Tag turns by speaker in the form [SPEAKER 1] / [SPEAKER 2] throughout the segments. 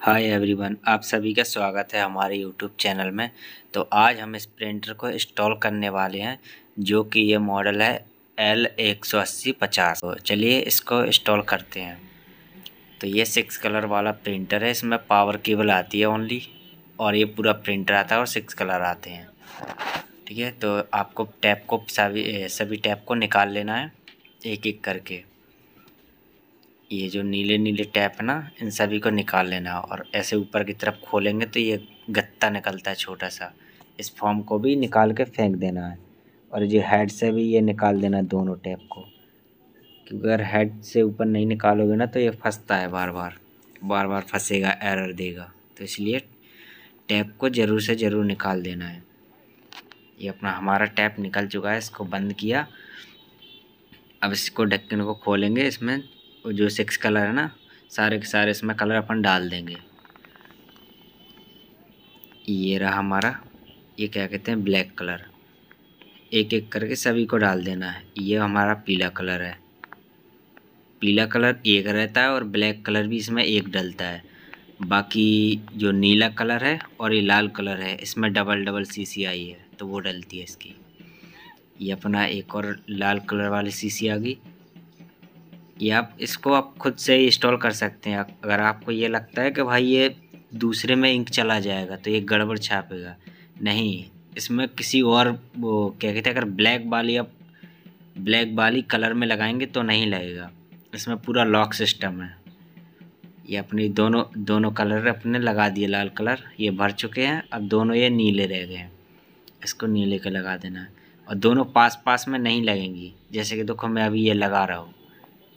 [SPEAKER 1] hi everyone आप सभी का स्वागत है हमारे यूट्यूब चैनल में तो आज हम इस प्रिंटर को इंस्टॉल करने वाले हैं जो कि ये मॉडल है एल एक सौ अस्सी पचास तो चलिए इसको इंस्टॉल करते हैं तो ये सिक्स कलर वाला प्रिंटर है इसमें पावर केबल आती है ओनली और ये पूरा प्रिंटर आता है और सिक्स कलर आते हैं ठीक है तो आपको टैप को सभी सभी टैप को निकाल लेना है एक एक करके ये जो नीले नीले टैप है ना इन सभी को निकाल लेना और ऐसे ऊपर की तरफ खोलेंगे तो ये गत्ता निकलता है छोटा सा इस फॉर्म को भी निकाल के फेंक देना है और जो हेड से भी ये निकाल देना दोनों टैप को क्योंकि अगर हेड से ऊपर नहीं निकालोगे ना तो ये फंसता है बार बार बार बार फंसेगा एरर देगा तो इसलिए टैप को ज़रूर से ज़रूर निकाल देना है ये अपना हमारा टैप निकल चुका है इसको बंद किया अब इसको ढक्कन को खोलेंगे इसमें जो सिक्स कलर है ना सारे के सारे इसमें कलर अपन डाल देंगे ये रहा हमारा ये क्या कहते हैं ब्लैक कलर एक एक करके सभी को डाल देना है ये हमारा पीला कलर है पीला कलर एक रहता है और ब्लैक कलर भी इसमें एक डलता है बाकी जो नीला कलर है और ये लाल कलर है इसमें डबल डबल सी सी आई है तो वो डलती है इसकी ये अपना एक और लाल कलर वाली सी सी आ गई ये आप इसको आप खुद से इंस्टॉल कर सकते हैं अगर आपको ये लगता है कि भाई ये दूसरे में इंक चला जाएगा तो ये गड़बड़ छापेगा नहीं इसमें किसी और वो क्या कहते हैं अगर ब्लैक बाली आप ब्लैक बाली कलर में लगाएंगे तो नहीं लगेगा इसमें पूरा लॉक सिस्टम है ये अपने दोनों दोनों कलर अपने लगा दिए लाल कलर ये भर चुके हैं अब दोनों ये नीले रह गए हैं इसको नीले का लगा देना है और दोनों पास पास में नहीं लगेंगी जैसे कि देखो मैं अभी ये लगा रहा हूँ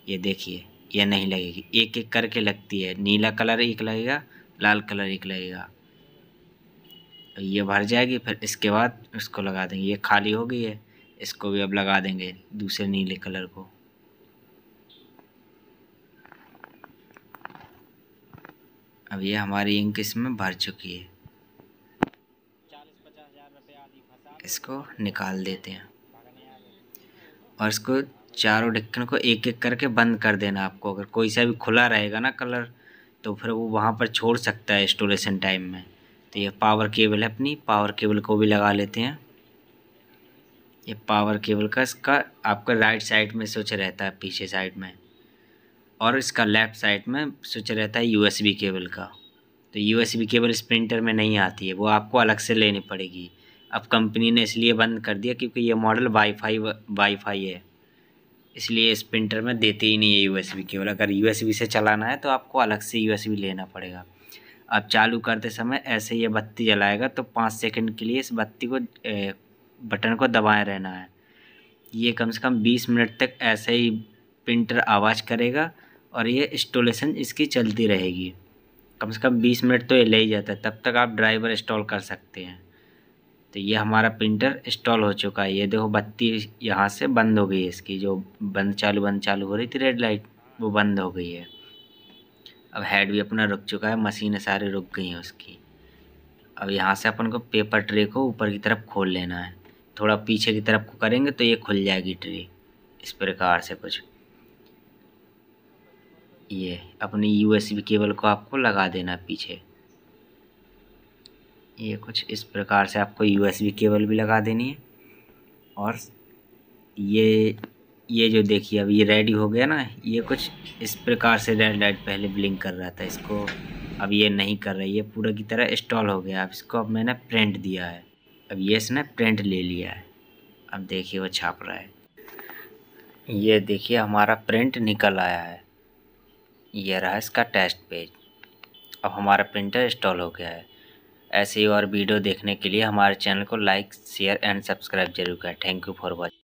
[SPEAKER 1] ये देखिए ये नहीं लगेगी एक एक करके लगती है नीला कलर एक लगेगा लाल कलर एक लगेगा ये भर जाएगी फिर इसके बाद इसको लगा देंगे ये खाली हो गई है इसको भी अब लगा देंगे दूसरे नीले कलर को अब ये हमारी इंक इसमें भर चुकी है इसको निकाल देते हैं और इसको चारों ढक्कन को एक एक करके बंद कर देना आपको अगर कोई सा भी खुला रहेगा ना कलर तो फिर वो वहाँ पर छोड़ सकता है इंस्टोलेशन टाइम में तो ये पावर केबल है अपनी पावर केबल को भी लगा लेते हैं ये पावर केबल का इसका आपका राइट साइड में स्विच रहता है पीछे साइड में और इसका लेफ़्ट साइड में स्विच रहता है यूएसबी केबल का तो यूएसबी केबल इस प्रिंटर में नहीं आती है वो आपको अलग से लेनी पड़ेगी अब कंपनी ने इसलिए बंद कर दिया क्योंकि ये मॉडल वाईफाई वाईफाई है इसलिए इस प्रिंटर में देते ही नहीं है यूएसबी केवल अगर यूएसबी से चलाना है तो आपको अलग से यूएसबी लेना पड़ेगा अब चालू करते समय ऐसे ये बत्ती जलाएगा तो पाँच सेकंड के लिए इस बत्ती को ए, बटन को दबाए रहना है ये कम से कम बीस मिनट तक ऐसे ही प्रिंटर आवाज़ करेगा और ये इंस्टॉलेशन इसकी चलती रहेगी कम से कम बीस मिनट तो ये ले ही जाता है तब तक आप ड्राइवर इंस्टॉल कर सकते हैं तो ये हमारा प्रिंटर इंस्टॉल हो चुका है ये देखो बत्ती यहाँ से बंद हो गई है इसकी जो बंद चालू बंद चालू हो रही थी रेड लाइट वो बंद हो गई है अब हेड भी अपना रुक चुका है मशीन सारी रुक गई हैं उसकी अब यहाँ से अपन को पेपर ट्रे को ऊपर की तरफ खोल लेना है थोड़ा पीछे की तरफ को करेंगे तो ये खुल जाएगी ट्रे इस प्रकार से कुछ ये अपनी यूएसबी केबल को आपको लगा देना पीछे ये कुछ इस प्रकार से आपको यूएसबी केबल भी लगा देनी है और ये ये जो देखिए अब ये रेडी हो गया ना ये कुछ इस प्रकार से रेड लाइट पहले ब्लिंक कर रहा था इसको अब ये नहीं कर रही ये पूरा की तरह इंस्टॉल हो गया अब इसको अब मैंने प्रिंट दिया है अब ये इसने प्रिंट ले लिया है अब देखिए वो छाप रहा है ये देखिए हमारा प्रिंट निकल आया है ये रहा इसका टेस्ट पेज अब हमारा प्रिंटर इंस्टॉल हो गया है ऐसे और वीडियो देखने के लिए हमारे चैनल को लाइक शेयर एंड सब्सक्राइब जरूर करें थैंक यू फॉर वॉचिंग